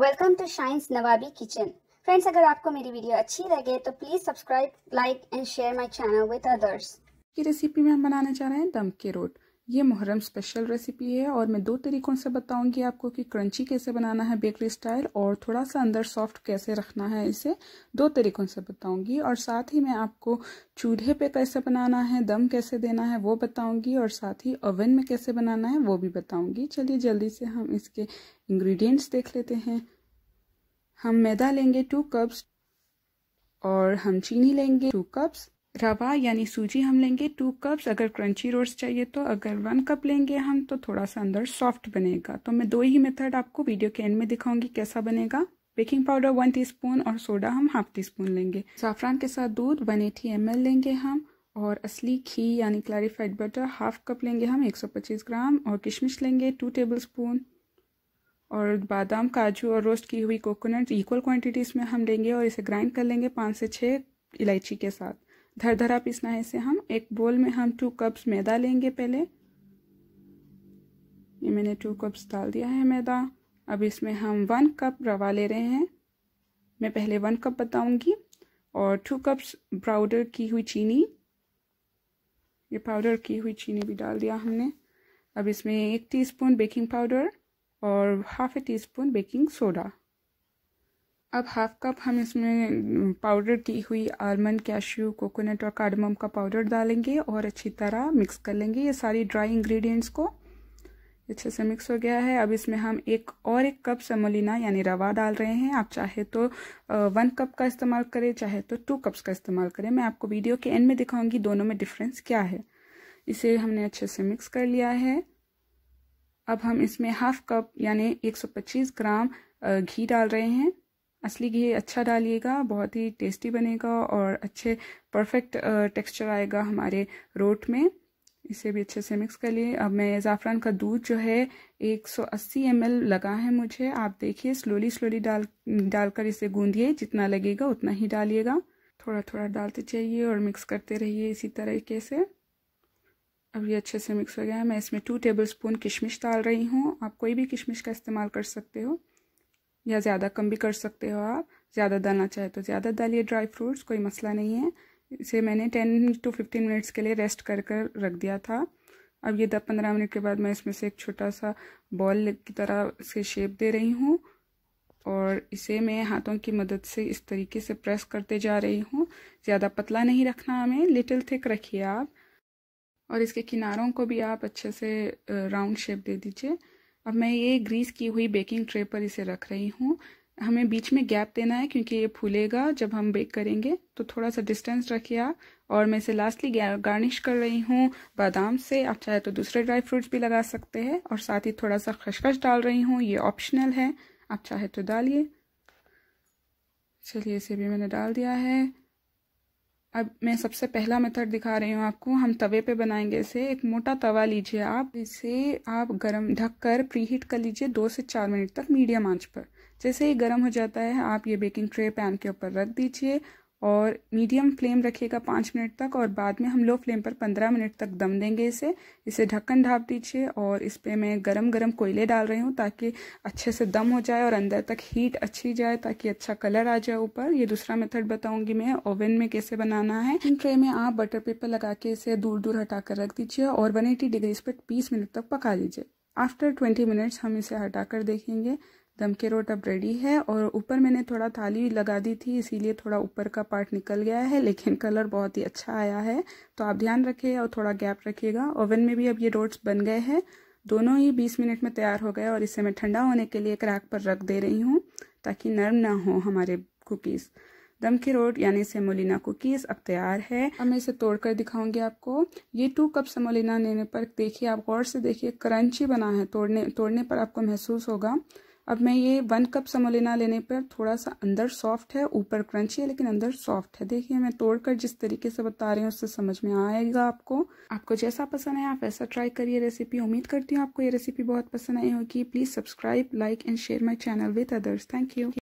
welcome to Shine's Nawabi Kitchen friends अगर आपको मेरी वीडियो अच्छी लगे तो please subscribe like and share my channel with others की रेसिपी में हम बनाने जा रहे हैं दम के रोट ये मुहर्रम स्पेशल रेसिपी है और मैं दो तरीक़ों से बताऊंगी आपको कि क्रंची कैसे बनाना है बेकरी स्टाइल और थोड़ा सा अंदर सॉफ्ट कैसे रखना है इसे दो तरीक़ों से बताऊंगी और साथ ही मैं आपको चूल्हे पे कैसे बनाना है दम कैसे देना है वो बताऊंगी और साथ ही ओवन में कैसे बनाना है वो भी बताऊंगी चलिए जल्दी से हम इसके इंग्रीडियंट्स देख लेते हैं हम मैदा लेंगे टू कप्स और हम चीनी लेंगे टू कप्स रवा यानी सूजी हम लेंगे टू कप्स अगर क्रंची रोट्स चाहिए तो अगर वन कप लेंगे हम तो थोड़ा सा अंदर सॉफ्ट बनेगा तो मैं दो ही मेथड आपको वीडियो के एंड में दिखाऊंगी कैसा बनेगा बेकिंग पाउडर वन टीस्पून और सोडा हम हाफ टी स्पून लेंगे साफरान के साथ दूध वन एटी एम लेंगे हम और असली घी यानी क्लैरिफाइड बटर हाफ कप लेंगे हम 125 ग्राम और किशमिश लेंगे टू टेबल स्पून और बादाम काजू और रोस्ट की हुई कोकोनट इक्वल क्वांटिटीज़ में हम लेंगे और इसे ग्राइंड कर लेंगे पाँच से छः इलायची के साथ धरधरा पीसना है इसे हम एक बोल में हम टू कप्स मैदा लेंगे पहले ये मैंने टू कप्स डाल दिया है मैदा अब इसमें हम वन कप रवा ले रहे हैं मैं पहले वन कप बताऊंगी और टू कप्स पाउडर की हुई चीनी ये पाउडर की हुई चीनी भी डाल दिया हमने अब इसमें एक टीस्पून बेकिंग पाउडर और half a tea baking soda अब हाफ कप हम इसमें पाउडर की हुई आलमंड कैश्यू कोकोनट और कार्डमम का पाउडर डालेंगे और अच्छी तरह मिक्स कर लेंगे ये सारी ड्राई इंग्रेडिएंट्स को अच्छे से मिक्स हो गया है अब इसमें हम एक और एक कप समोलिना यानी रवा डाल रहे हैं आप चाहे तो वन कप का इस्तेमाल करें चाहे तो टू कप्स का इस्तेमाल करें मैं आपको वीडियो के एंड में दिखाऊंगी दोनों में डिफरेंस क्या है इसे हमने अच्छे से मिक्स कर लिया है अब हम इसमें हाफ कप यानी 125 ग्राम घी डाल रहे हैं असली घी अच्छा डालिएगा बहुत ही टेस्टी बनेगा और अच्छे परफेक्ट टेक्सचर आएगा हमारे रोट में इसे भी अच्छे से मिक्स कर लिए अब मैं ज़ाफ़रान का दूध जो है 180 ml लगा है मुझे आप देखिए स्लोली स्लोली डाल डालकर इसे गूंदिए जितना लगेगा उतना ही डालिएगा थोड़ा थोड़ा डालते चाहिए और मिक्स करते रहिए इसी तरीके से अब ये अच्छे से मिक्स हो गया है मैं इसमें टू टेबल स्पून किशमिश डाल रही हूँ आप कोई भी किशमिश का इस्तेमाल कर सकते हो या ज़्यादा कम भी कर सकते हो आप ज़्यादा डालना चाहे तो ज़्यादा डालिए ड्राई फ्रूट्स कोई मसला नहीं है इसे मैंने टेन टू फिफ्टीन मिनट्स के लिए रेस्ट कर कर रख दिया था अब ये दस पंद्रह मिनट के बाद मैं इसमें से एक छोटा सा बॉल की तरह से शेप दे रही हूँ और इसे मैं हाथों की मदद से इस तरीके से प्रेस करते जा रही हूँ ज़्यादा पतला नहीं रखना हमें लिटिल थिक रखिए आप और इसके किनारों को भी आप अच्छे से राउंड शेप दे दीजिए अब मैं ये ग्रीस की हुई बेकिंग ट्रे पर इसे रख रही हूँ हमें बीच में गैप देना है क्योंकि ये फूलेगा जब हम बेक करेंगे तो थोड़ा सा डिस्टेंस रखिए आप और मैं इसे लास्टली गार्निश कर रही हूँ बादाम से आप चाहे तो दूसरे ड्राई फ्रूट्स भी लगा सकते हैं और साथ ही थोड़ा सा खशखश डाल रही हूँ ये ऑप्शनल है आप चाहे तो डालिए चलिए इसे भी मैंने डाल दिया है अब मैं सबसे पहला मेथड दिखा रही हूँ आपको हम तवे पे बनाएंगे इसे एक मोटा तवा लीजिए आप इसे आप गरम ढक कर प्री हीट कर लीजिए दो से चार मिनट तक मीडियम आंच पर जैसे ही गर्म हो जाता है आप ये बेकिंग ट्रे पैन के ऊपर रख दीजिए और मीडियम फ्लेम रखिएगा पाँच मिनट तक और बाद में हम लो फ्लेम पर पंद्रह मिनट तक दम देंगे इसे इसे ढक्कन ढाप दीजिए और इस पर मैं गरम गरम कोयले डाल रही हूँ ताकि अच्छे से दम हो जाए और अंदर तक हीट अच्छी जाए ताकि अच्छा कलर आ जाए ऊपर ये दूसरा मेथड बताऊंगी मैं ओवन में कैसे बनाना है इन ट्रे में आप बटर पेपर लगा के इसे दूर दूर हटा कर रख दीजिए और वन एटी डिग्रीज पर बीस मिनट तक पका लीजिए आफ्टर ट्वेंटी मिनट्स हम इसे हटा कर देखेंगे दम के रोट अब रेडी है और ऊपर मैंने थोड़ा थाली लगा दी थी इसीलिए थोड़ा ऊपर का पार्ट निकल गया है लेकिन कलर बहुत ही अच्छा आया है तो आप ध्यान रखिए और थोड़ा गैप रखिएगा ओवन में भी अब ये रोट्स बन गए हैं दोनों ही 20 मिनट में तैयार हो गए और इसे मैं ठंडा होने के लिए क्रैक पर रख दे रही हूँ ताकि नर्म ना हो हमारे कुकीज़ दम के रोट यानी सेमोलिना कुकीज़ अब तैयार है अब मैं इसे तोड़कर दिखाऊंगी आपको ये टू कप सेमोलिना लेने पर देखिए आप गौर से देखिए क्रंची बना है तोड़ने तोड़ने पर आपको महसूस होगा अब मैं ये वन कप समोलिना लेने पर थोड़ा सा अंदर सॉफ्ट है ऊपर क्रंची है लेकिन अंदर सॉफ्ट है देखिए मैं तोड़कर जिस तरीके से बता रही हूँ उससे समझ में आएगा आपको आपको जैसा पसंद है आप वैसा ट्राई करिए रेसिपी उम्मीद करती हूँ आपको ये रेसिपी बहुत पसंद आई होगी please subscribe like and share my channel with others thank you